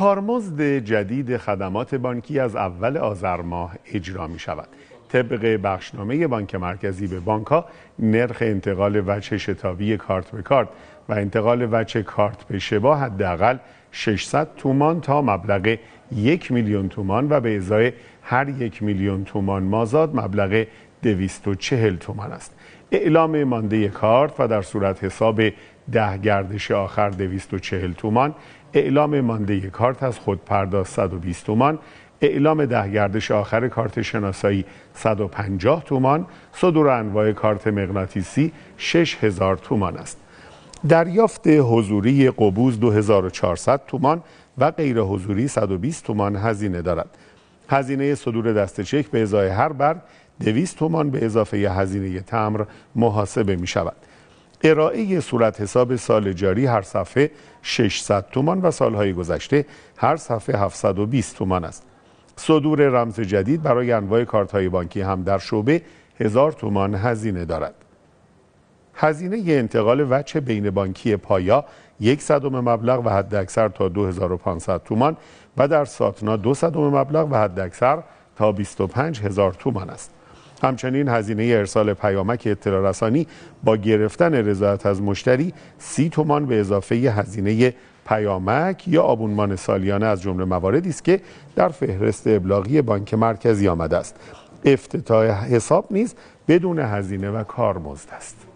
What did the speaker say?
کارمزد جدید خدمات بانکی از اول آذر ماه اجرا می شود. طبق بخشنامه بانک مرکزی به بانکها نرخ انتقال وچه شتابی کارت به کارت و انتقال وچه کارت به شبا حداقل 600 تومان تا مبلغ یک میلیون تومان و به ازای هر یک میلیون تومان مازاد مبلغ 240 تومان است. اعلام مانده کارت و در صورت حساب ده گردش آخر 240 تومان اعلام مانده کارت از خود 120 تومان اعلام ده گردش آخر کارت شناسایی 150 تومان صدور انواع کارت مغناطیسی 6000 تومان است دریافت حضوری قبوز 2400 تومان و غیر حضوری 120 تومان هزینه دارد هزینه صدور دست چک به ازای هر برگ 200 تومان به اضافه هزینه تمر محاسبه می شود ارائه صورت حساب سال جاری هر صفحه 600 تومان و سالهای گذشته هر صفحه 720 تومان است. صدور رمز جدید برای انواع کارت های بانکی هم در شعبه 1000 تومان هزینه دارد. هزینه ی انتقال وچه بین بانکی پایا یک صدم مبلغ و حد اکثر تا 2500 تومان و در ساتنا دو صدم مبلغ و حد اکثر تا 25000 تومان است. همچنین هزینه ارسال پیامک اطلاع رسانی با گرفتن رضایت از مشتری سی تومان به اضافه هزینه پیامک یا آبونمان سالیانه از جمله مواردی است که در فهرست ابلاغی بانک مرکزی آمده است افتتاح حساب نیز بدون هزینه و کارمزد است